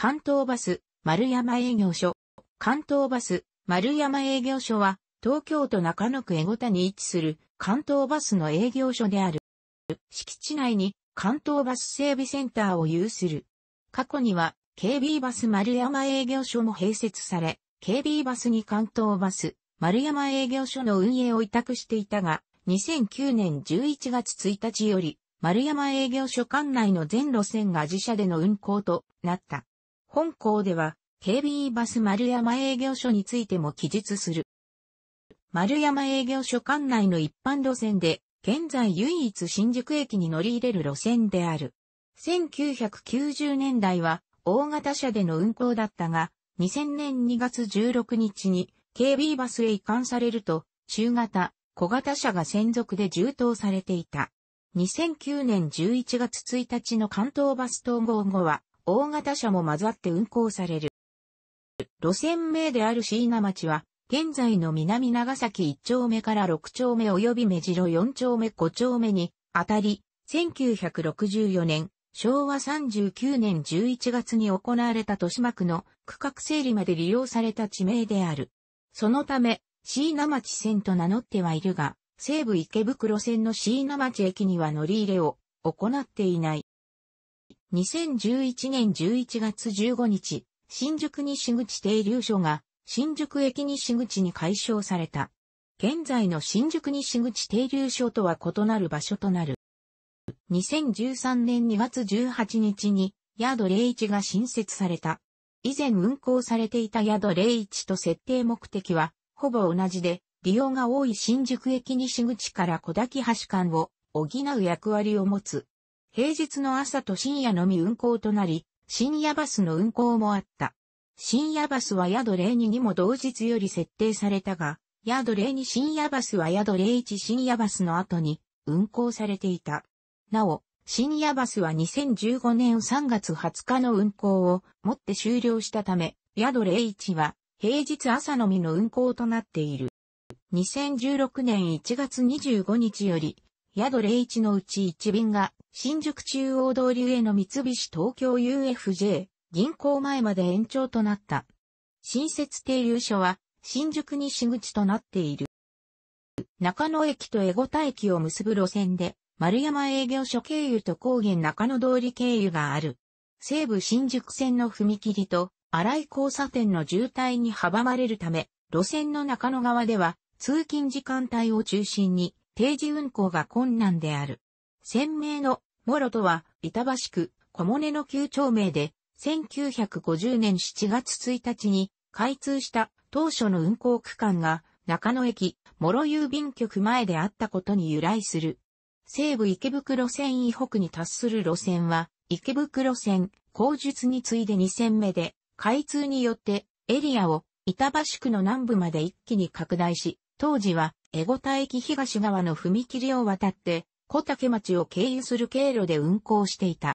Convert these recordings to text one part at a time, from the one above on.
関東バス、丸山営業所。関東バス、丸山営業所は、東京都中野区江古田に位置する関東バスの営業所である。敷地内に関東バス整備センターを有する。過去には、KB バス丸山営業所も併設され、KB バスに関東バス、丸山営業所の運営を委託していたが、2009年11月1日より、丸山営業所管内の全路線が自社での運行となった。本校では、k b バス丸山営業所についても記述する。丸山営業所管内の一般路線で、現在唯一新宿駅に乗り入れる路線である。1990年代は大型車での運行だったが、2000年2月16日に KB バスへ移管されると、中型、小型車が専属で充当されていた。2009年11月1日の関東バス統合後は、大型車も混ざって運行される。路線名である椎名町は、現在の南長崎1丁目から6丁目及び目白4丁目5丁目に、あたり、1964年、昭和39年11月に行われた豊島区の区画整理まで利用された地名である。そのため、椎名町線と名乗ってはいるが、西武池袋線の椎名町駅には乗り入れを行っていない。2011年11月15日、新宿西口停留所が新宿駅西口に解消された。現在の新宿西口停留所とは異なる場所となる。2013年2月18日に宿01が新設された。以前運行されていた宿01と設定目的はほぼ同じで、利用が多い新宿駅西口から小滝橋間を補う役割を持つ。平日の朝と深夜のみ運行となり、深夜バスの運行もあった。深夜バスは宿02にも同日より設定されたが、宿02深夜バスは宿01深夜バスの後に運行されていた。なお、深夜バスは2015年3月20日の運行をもって終了したため、宿01は平日朝のみの運行となっている。2016年1月25日より、宿01のうち1便が、新宿中央通りへの三菱東京 UFJ、銀行前まで延長となった。新設停留所は、新宿西口となっている。中野駅と江古田駅を結ぶ路線で、丸山営業所経由と高原中野通り経由がある。西武新宿線の踏切と、荒い交差点の渋滞に阻まれるため、路線の中野側では、通勤時間帯を中心に、定時運行が困難である。鮮明の、モロとは、板橋区、小骨の旧町名で、1950年7月1日に開通した当初の運行区間が中野駅、諸郵便局前であったことに由来する。西武池袋線以北に達する路線は、池袋線、後述に次いで2線目で、開通によってエリアを板橋区の南部まで一気に拡大し、当時は江古田駅東側の踏切を渡って、小竹町を経由する経路で運行していた。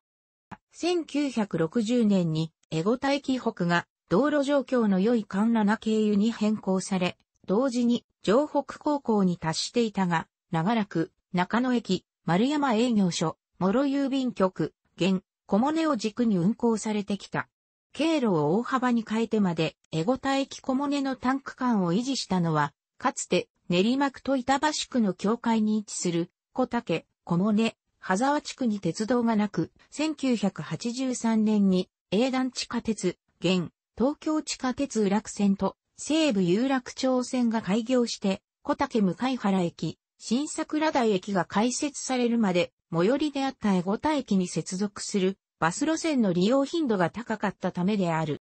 1960年に、江古田駅北が道路状況の良い環な経由に変更され、同時に城北高校に達していたが、長らく中野駅、丸山営業所、諸郵便局、現、小物を軸に運行されてきた。経路を大幅に変えてまで、江古田駅小物のタンク間を維持したのは、かつて練馬区と板橋区の境界に位置する、小竹、小骨、羽沢地区に鉄道がなく、1983年に、営団地下鉄、現、東京地下鉄裏区線と、西武有楽町線が開業して、小竹向原駅、新桜台駅が開設されるまで、最寄りであった江五田駅に接続する、バス路線の利用頻度が高かったためである。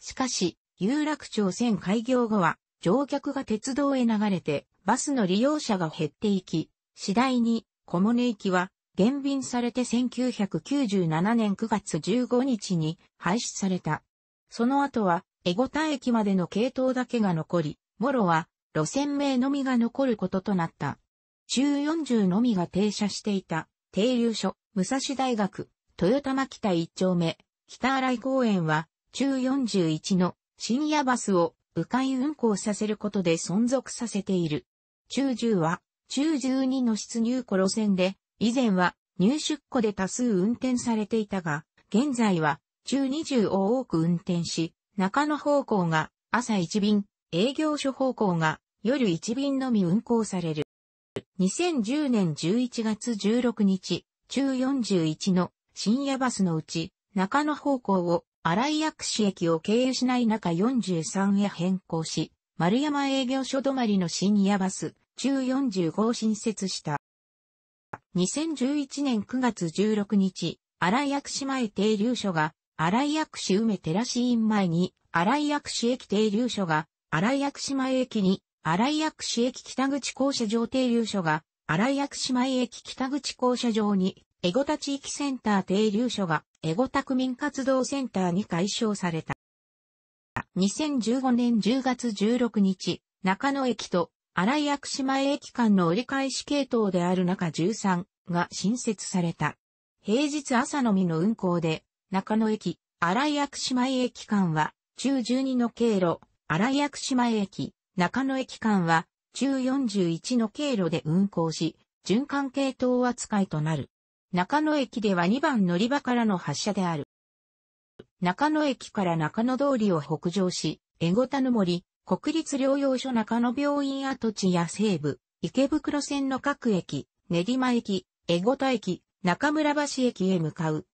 しかし、有楽町線開業後は、乗客が鉄道へ流れて、バスの利用者が減っていき、次第に小物行きは減便されて1997年9月15日に廃止された。その後は、江古田駅までの系統だけが残り、もろは路線名のみが残ることとなった。中40のみが停車していた、停留所、武蔵大学、豊玉北1丁目、北新井公園は、中41の深夜バスを迂回運行させることで存続させている。中10は、中12の出入庫路線で、以前は入出庫で多数運転されていたが、現在は中20を多く運転し、中野方向が朝1便、営業所方向が夜1便のみ運行される。2010年11月16日、中41の深夜バスのうち、中野方向を新井薬師駅を経由しない中43へ変更し、丸山営業所止まりの深夜バス、中45を新設した。2011年9月16日、新井薬師前停留所が、新井薬師梅寺市院前に、新井薬師駅停留所が、新井薬師前駅に、新井薬師駅北口校舎場停留所が、新井薬師前駅北口校舎場にエゴタ地域センター停留所がエゴタ区民活動センターに改称された。2015年10月16日、中野駅と荒井薬島駅間の折り返し系統である中13が新設された。平日朝のみの運行で、中野駅、荒井薬島駅間は、中12の経路、荒井薬島駅、中野駅間は、中41の経路で運行し、循環系統扱いとなる。中野駅では2番乗り場からの発車である。中野駅から中野通りを北上し、江古田の森、国立療養所中野病院跡地や西部、池袋線の各駅、練馬駅、江ゴ田駅、中村橋駅へ向かう。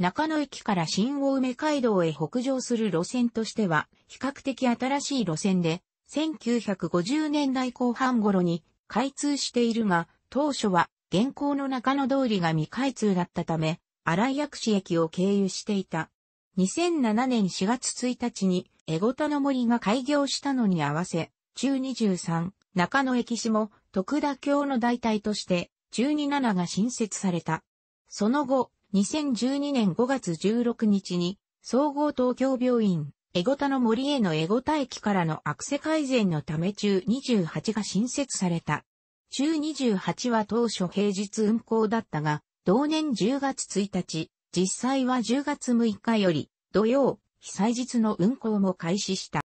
中野駅から新大梅街道へ北上する路線としては、比較的新しい路線で、1950年代後半頃に開通しているが、当初は現行の中野通りが未開通だったため、新井薬師駅を経由していた。2007年4月1日に、エゴタの森が開業したのに合わせ、中23、中野駅市も、徳田京の代替として、中27が新設された。その後、2012年5月16日に、総合東京病院、エゴタの森へのエゴタ駅からのアクセ改善のため中28が新設された。中28は当初平日運行だったが、同年10月1日、実際は10月6日より、土曜、被災日の運行も開始した。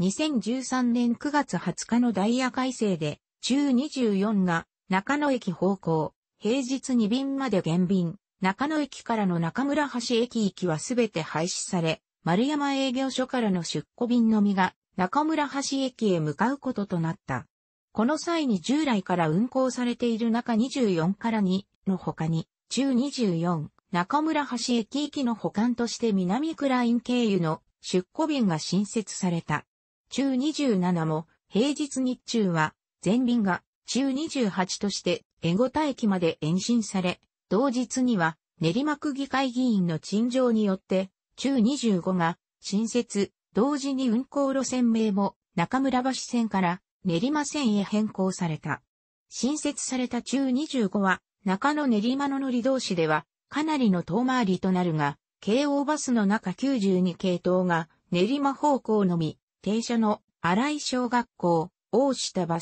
2013年9月20日のダイヤ改正で、中24が中野駅方向、平日2便まで減便、中野駅からの中村橋駅行きはすべて廃止され、丸山営業所からの出庫便のみが中村橋駅へ向かうこととなった。この際に従来から運行されている中24から2の他に、中24、中村橋駅行きの保管として南クライン経由の出庫便が新設された。中27も平日日中は全便が中28として江古田駅まで延伸され、同日には練馬区議会議員の陳情によって中25が新設、同時に運行路線名も中村橋線から練馬線へ変更された。新設された中25は、中野練馬の乗り同士では、かなりの遠回りとなるが、京王バスの中92系統が、練馬方向のみ、停車の荒井小学校、大下橋、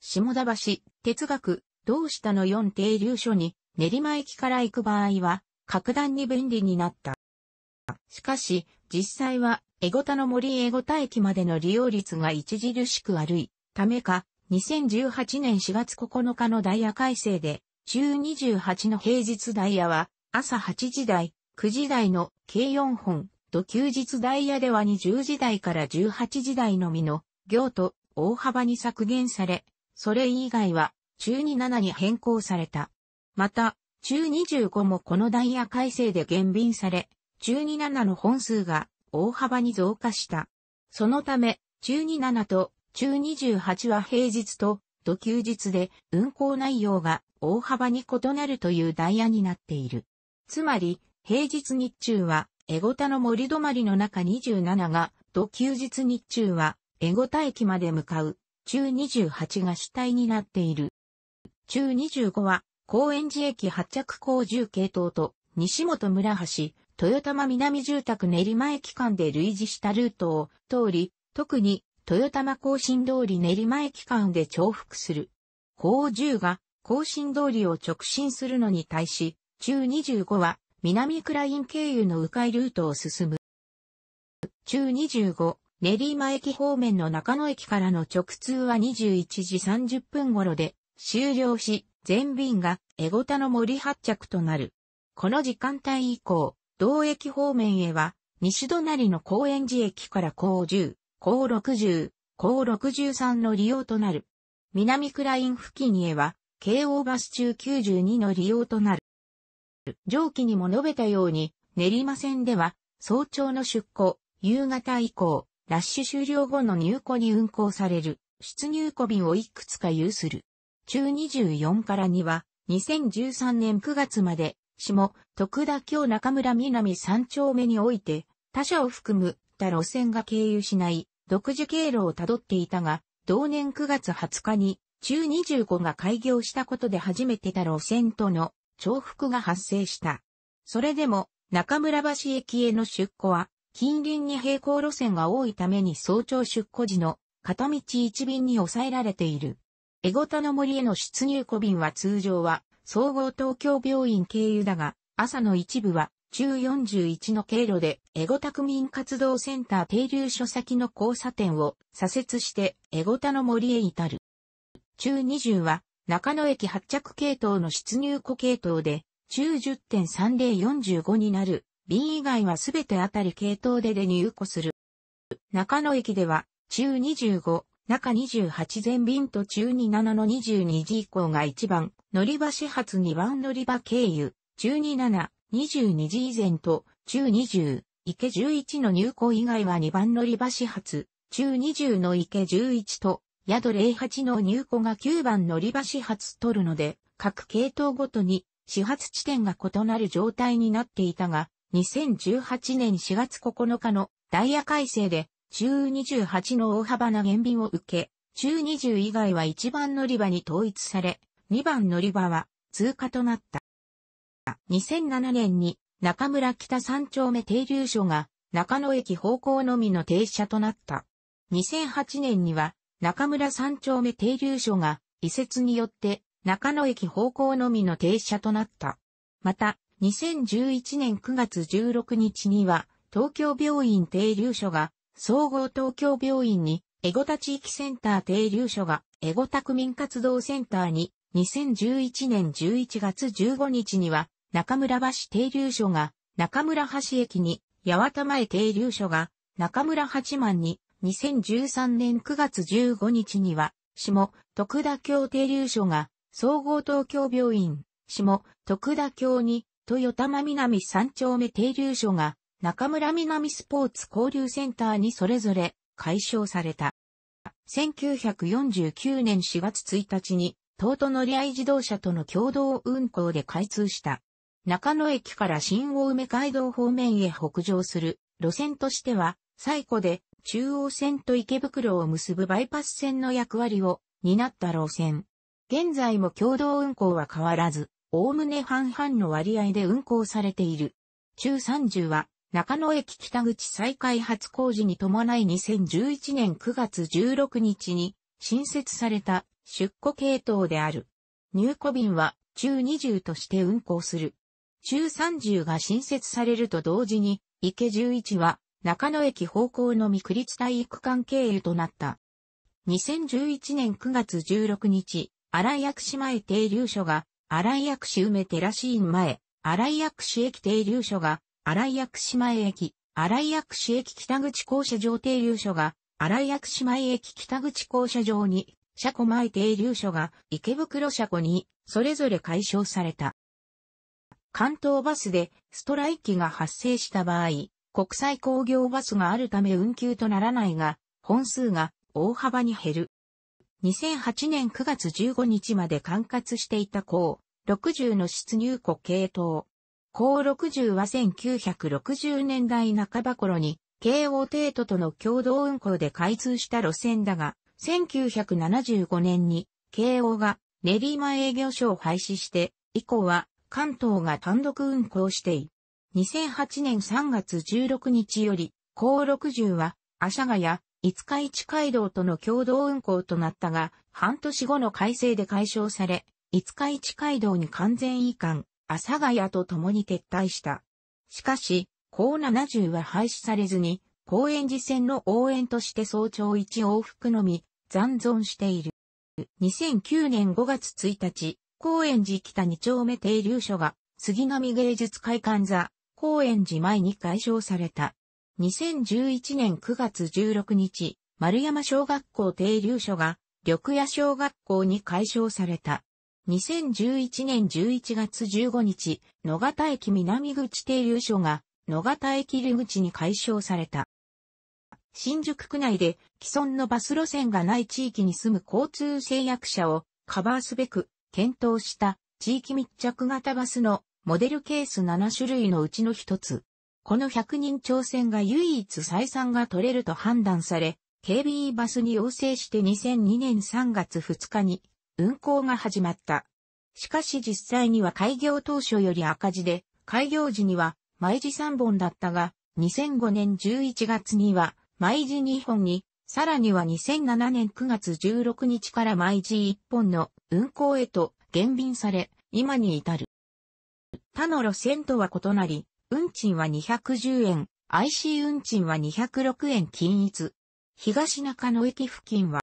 下田橋、哲学、同下の4停留所に、練馬駅から行く場合は、格段に便利になった。しかし、実際は、エゴタの森エゴタ駅までの利用率が著しく悪いためか、2018年4月9日のダイヤ改正で、週28の平日ダイヤは、朝8時台、9時台の計4本、と休日ダイヤでは20時台から18時台のみの行と大幅に削減され、それ以外は中27に変更された。また、中25もこのダイヤ改正で減便され、中27の本数が大幅に増加した。そのため、中27と中28は平日と土休日で運行内容が大幅に異なるというダイヤになっている。つまり、平日日中は、エゴタの森止まりの中27が、土休日日中は、エゴタ駅まで向かう、中28が主体になっている。中25は、高円寺駅発着工重系統と、西本村橋、豊玉南住宅練馬駅間で類似したルートを通り、特に豊玉更新通り練馬駅間で重複する。高10が更新通りを直進するのに対し、中25は南クライン経由の迂回ルートを進む。中25、練馬駅方面の中野駅からの直通は21時30分頃で終了し、全便がエゴタの森発着となる。この時間帯以降、同駅方面へは、西隣の高円寺駅から高10、高60、高63の利用となる。南クライン付近へは、京王バス中92の利用となる。上記にも述べたように、練馬線では、早朝の出港、夕方以降、ラッシュ終了後の入庫に運行される、出入庫便をいくつか有する。中24からには、2013年9月まで、下、徳田京中村南三丁目において、他社を含む他路線が経由しない独自経路をたどっていたが、同年9月20日に、中25が開業したことで初めてた路線との重複が発生した。それでも、中村橋駅への出庫は、近隣に並行路線が多いために早朝出庫時の片道1便に抑えられている。エゴタの森への出入庫便は通常は総合東京病院経由だが、朝の一部は中41の経路で、エゴタ区民活動センター停留所先の交差点を左折して、エゴタの森へ至る。中20は、中野駅発着系統の出入庫系統で、中10.3045になる、便以外はすべてあたり系統でで入庫する。中野駅では、中25、中28全便と中27の22時以降が1番、乗り場始発2番乗り場経由、中27、22時以前と、中20、池11の入港以外は2番乗り場始発、中20の池11と、宿08の入庫が9番乗り場始発取るので、各系統ごとに始発地点が異なる状態になっていたが、2018年4月9日のダイヤ改正で、中28の大幅な減便を受け、中20以外は1番乗り場に統一され、2番乗り場は通過となった。2007年に中村北三丁目停留所が中野駅方向のみの停車となった。2008年には中村三丁目停留所が移設によって中野駅方向のみの停車となった。また、2011年9月16日には東京病院停留所が総合東京病院にエゴタ地域センター停留所がエゴタ区民活動センターに2011年11月15日には中村橋停留所が中村橋駅に、八幡前停留所が中村八幡に、2013年9月15日には、下徳田京停留所が総合東京病院、下徳田京に、豊玉南三丁目停留所が中村南スポーツ交流センターにそれぞれ解消された。1949年4月1日に、東都乗合自動車との共同運行で開通した。中野駅から新大梅街道方面へ北上する路線としては、最古で中央線と池袋を結ぶバイパス線の役割を担った路線。現在も共同運行は変わらず、おおむね半々の割合で運行されている。中30は中野駅北口再開発工事に伴い2011年9月16日に新設された出庫系統である。入庫便は中20として運行する。中30が新設されると同時に、池11は中野駅方向の三栗体育館経由となった。2011年9月16日、荒井薬師前停留所が、荒井薬師梅寺ーン前、荒井薬師駅停留所が、荒井薬師前駅、荒井薬師駅北口校舎場停留所が、荒井薬師前駅北口校舎場に、車庫前停留所が池袋車庫に、それぞれ解消された。関東バスでストライキが発生した場合、国際工業バスがあるため運休とならないが、本数が大幅に減る。2008年9月15日まで管轄していた港60の出入庫系統。港60は1960年代半ば頃に、京王帝都との共同運行で開通した路線だが、1975年に、京王が練馬営業所を廃止して、以降は関東が単独運行してい。2008年3月16日より、高60は、阿佐ヶ谷、五日市街道との共同運行となったが、半年後の改正で解消され、五日市街道に完全移管、阿佐ヶ谷と共に撤退した。しかし、高70は廃止されずに、公園寺線の応援として早朝1往復のみ、残存している。2009年5月1日、高円寺北二丁目停留所が杉並芸術会館座、高円寺前に解消された。2011年9月16日、丸山小学校停留所が緑谷小学校に解消された。2011年11月15日、野方駅南口停留所が野方駅入口に解消された。新宿区内で既存のバス路線がない地域に住む交通制約者をカバーすべく検討した地域密着型バスのモデルケース7種類のうちの一つ。この100人挑戦が唯一採算が取れると判断され、KBE バスに要請して2002年3月2日に運行が始まった。しかし実際には開業当初より赤字で、開業時には毎時3本だったが、2005年11月には毎時2本に、さらには2007年9月16日から毎時1本の運行へと減便され、今に至る。他の路線とは異なり、運賃は210円、IC 運賃は206円均一。東中野駅付近は、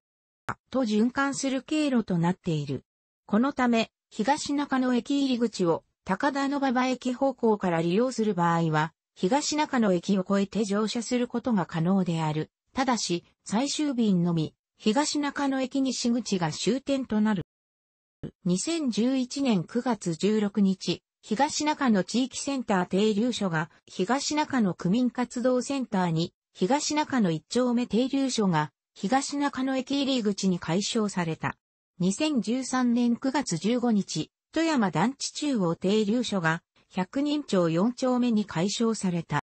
と循環する経路となっている。このため、東中野駅入り口を高田の馬場駅方向から利用する場合は、東中野駅を越えて乗車することが可能である。ただし、最終便のみ、東中野駅西口が終点となる。2011年9月16日、東中野地域センター停留所が東中野区民活動センターに、東中野1丁目停留所が東中野駅入り口に解消された。2013年9月15日、富山団地中央停留所が100人町4丁目に解消された。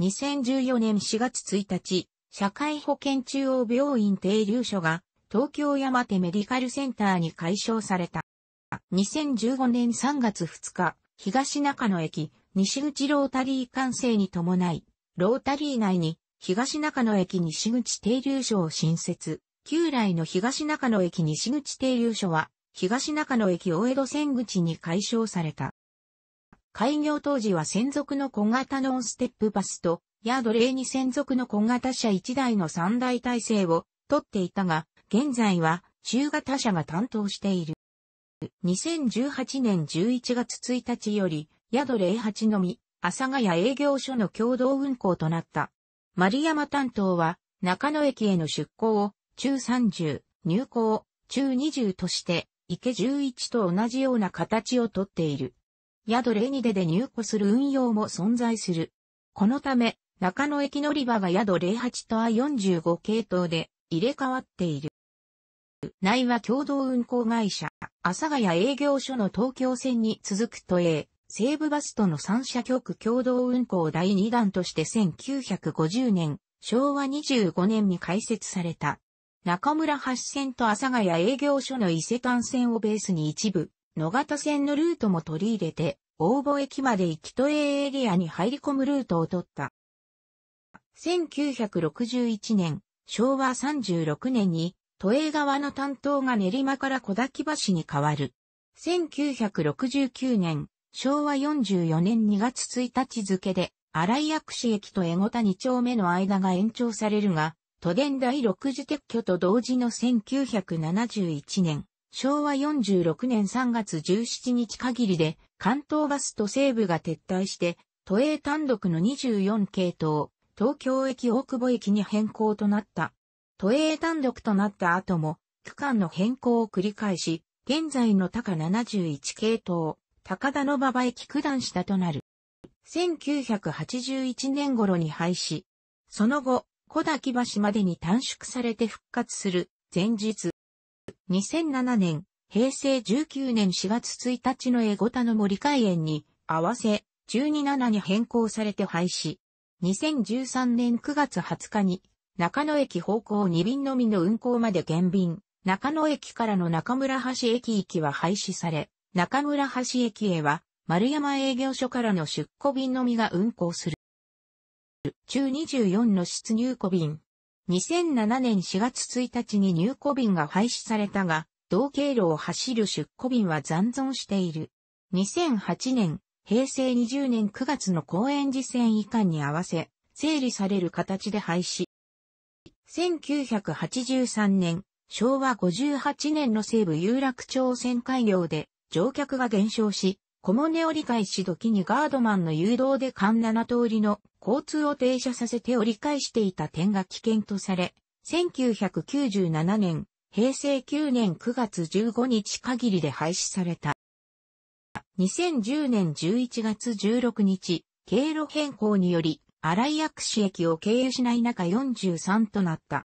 2014年4月1日、社会保険中央病院停留所が東京山手メディカルセンターに解消された。2015年3月2日、東中野駅、西口ロータリー完成に伴い、ロータリー内に、東中野駅西口停留所を新設。旧来の東中野駅西口停留所は、東中野駅大江戸線口に解消された。開業当時は専属の小型ノンステップバスと、ヤードレーに専属の小型車1台の3台体制を取っていたが、現在は中型車が担当している。2018年11月1日より、宿08のみ、阿佐ヶ谷営業所の共同運行となった。丸山担当は、中野駅への出港を、中30、入港、中20として、池11と同じような形をとっている。宿02でで入庫する運用も存在する。このため、中野駅乗り場が宿08と I45 系統で、入れ替わっている。内は共同運行会社、阿佐ヶ谷営業所の東京線に続く都営、西武バスとの三社局共同運行第2弾として1950年、昭和25年に開設された。中村橋線と阿佐ヶ谷営業所の伊勢丹線をベースに一部、野方線のルートも取り入れて、大坊駅まで行き都営エリアに入り込むルートを取った。1961年、昭和36年に、都営側の担当が練馬から小滝橋に変わる。1969年、昭和44年2月1日付で、荒井薬師駅と江ごた2丁目の間が延長されるが、都電第6次撤去と同時の1971年、昭和46年3月17日限りで、関東バスと西部が撤退して、都営単独の24系統、東京駅大久保駅に変更となった。都営単独となった後も、区間の変更を繰り返し、現在の高71系統、高田の馬場駅九段下となる。1981年頃に廃止。その後、小滝橋までに短縮されて復活する、前日。2007年、平成19年4月1日の江ゴ田の森海園に、合わせ、127に変更されて廃止。2013年9月20日に、中野駅方向2便のみの運行まで減便、中野駅からの中村橋駅行きは廃止され、中村橋駅へは、丸山営業所からの出庫便のみが運行する。中24の出入庫便。2007年4月1日に入庫便が廃止されたが、同経路を走る出庫便は残存している。2008年、平成20年9月の公園寺線以下に合わせ、整理される形で廃止。1983年、昭和58年の西部有楽町線開業で乗客が減少し、小物折り返し時にガードマンの誘導で間7通りの交通を停車させて折り返していた点が危険とされ、1997年、平成9年9月15日限りで廃止された。2010年11月16日、経路変更により、新井薬師駅を経由しない中43となった。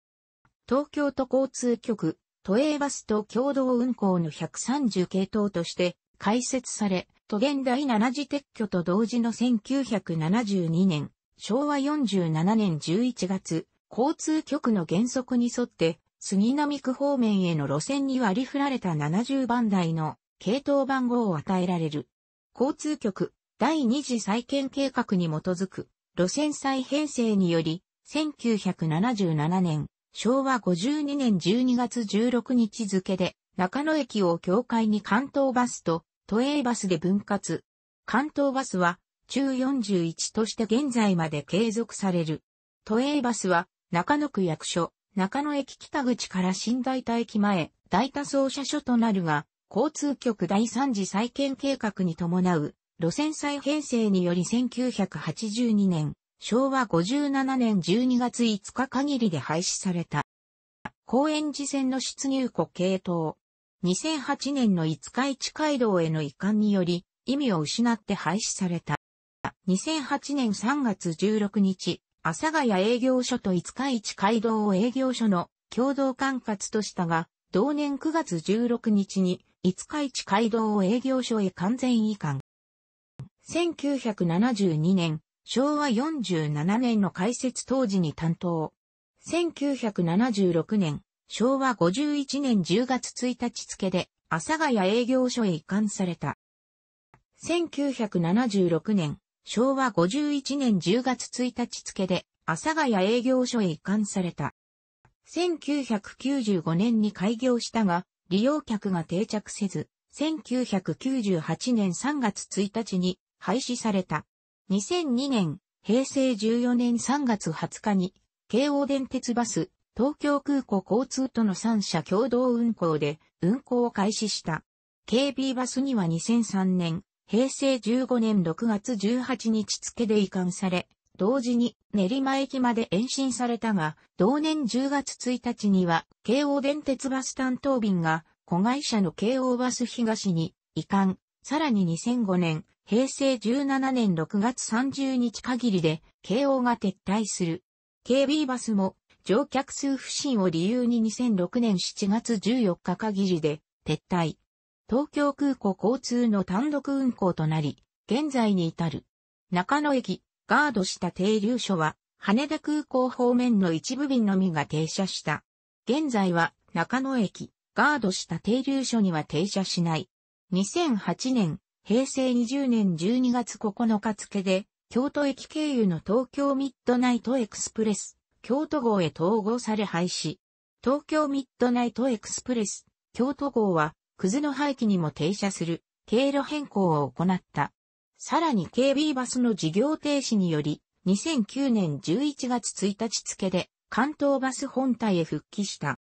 東京都交通局、都営バスと共同運行の130系統として開設され、都現第7次撤去と同時の1972年、昭和47年11月、交通局の原則に沿って、杉並区方面への路線に割り振られた70番台の系統番号を与えられる。交通局第二次再建計画に基づく路線再編成により、1977年、昭和52年12月16日付で、中野駅を境界に関東バスと都営バスで分割。関東バスは、中41として現在まで継続される。都営バスは、中野区役所、中野駅北口から新大田駅前、大田総社所となるが、交通局第3次再建計画に伴う路線再編成により1982年、昭和57年12月5日限りで廃止された。公園寺線の出入庫系統。2008年の五日市街道への移管により、意味を失って廃止された。2008年3月16日、阿佐ヶ谷営業所と五日市街道を営業所の共同管轄としたが、同年9月16日に五日市街道営業所へ完全移管。1972年、昭和47年の開設当時に担当。1976年、昭和51年10月1日付で、阿佐ヶ谷営業所へ移管された。1976年、昭和51年10月1日付で、阿佐ヶ谷営業所へ移管された。1995年に開業したが、利用客が定着せず、1998年3月1日に廃止された。2002年、平成14年3月20日に、京王電鉄バス、東京空港交通との3社共同運行で運行を開始した。KB バスには2003年、平成15年6月18日付で移管され、同時に練馬駅まで延伸されたが、同年10月1日には、京王電鉄バス担当便が、子会社の京王バス東に移管、さらに2005年、平成17年6月30日限りで、京王が撤退する。KB バスも、乗客数不振を理由に2006年7月14日限りで、撤退。東京空港交通の単独運行となり、現在に至る。中野駅、ガードした停留所は、羽田空港方面の一部便のみが停車した。現在は、中野駅、ガードした停留所には停車しない。2008年、平成20年12月9日付で、京都駅経由の東京ミッドナイトエクスプレス、京都号へ統合され廃止。東京ミッドナイトエクスプレス、京都号は、クズの廃棄にも停車する、経路変更を行った。さらに KB バスの事業停止により、2009年11月1日付で関東バス本体へ復帰した。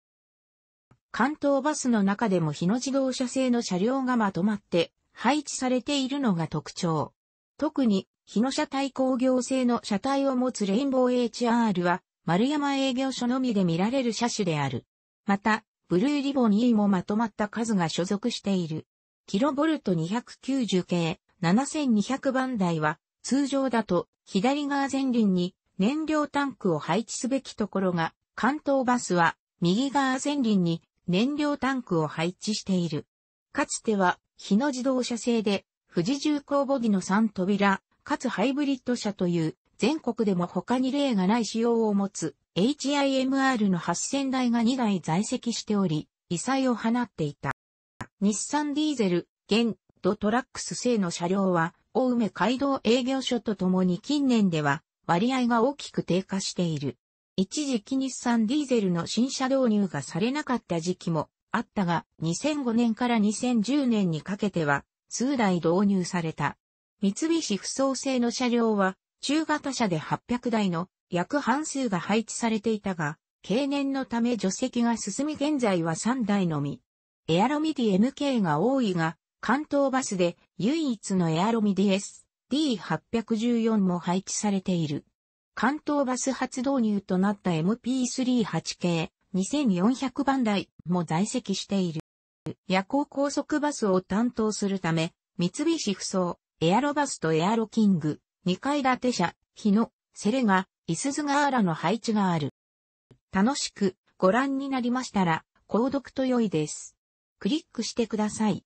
関東バスの中でも日野自動車製の車両がまとまって配置されているのが特徴。特に日野車体工業製の車体を持つレインボー HR は丸山営業所のみで見られる車種である。また、ブルーリボン E もまとまった数が所属している。キロボルト290系、7200番台は、通常だと左側前輪に燃料タンクを配置すべきところが、関東バスは右側前輪に燃料タンクを配置している。かつては、日野自動車製で、富士重工ボディの3扉、かつハイブリッド車という、全国でも他に例がない仕様を持つ HIMR の8000台が2台在籍しており、異彩を放っていた。日産ディーゼル、現ドトラックス製の車両は、大梅街道営業所とともに近年では割合が大きく低下している。一時期日産ディーゼルの新車導入がされなかった時期もあったが、2005年から2010年にかけては数台導入された。三菱不走製の車両は中型車で800台の約半数が配置されていたが、経年のため除籍が進み現在は3台のみ。エアロミディ MK が多いが、関東バスで唯一のエアロミディ S D814 も配置されている。関東バス初導入となった MP38 系2400番台も在籍している。夜行高速バスを担当するため、三菱不走、エアロバスとエアロキング、二階建て車、日野、セレガ、イスズガーラの配置がある。楽しくご覧になりましたら、購読と良いです。クリックしてください。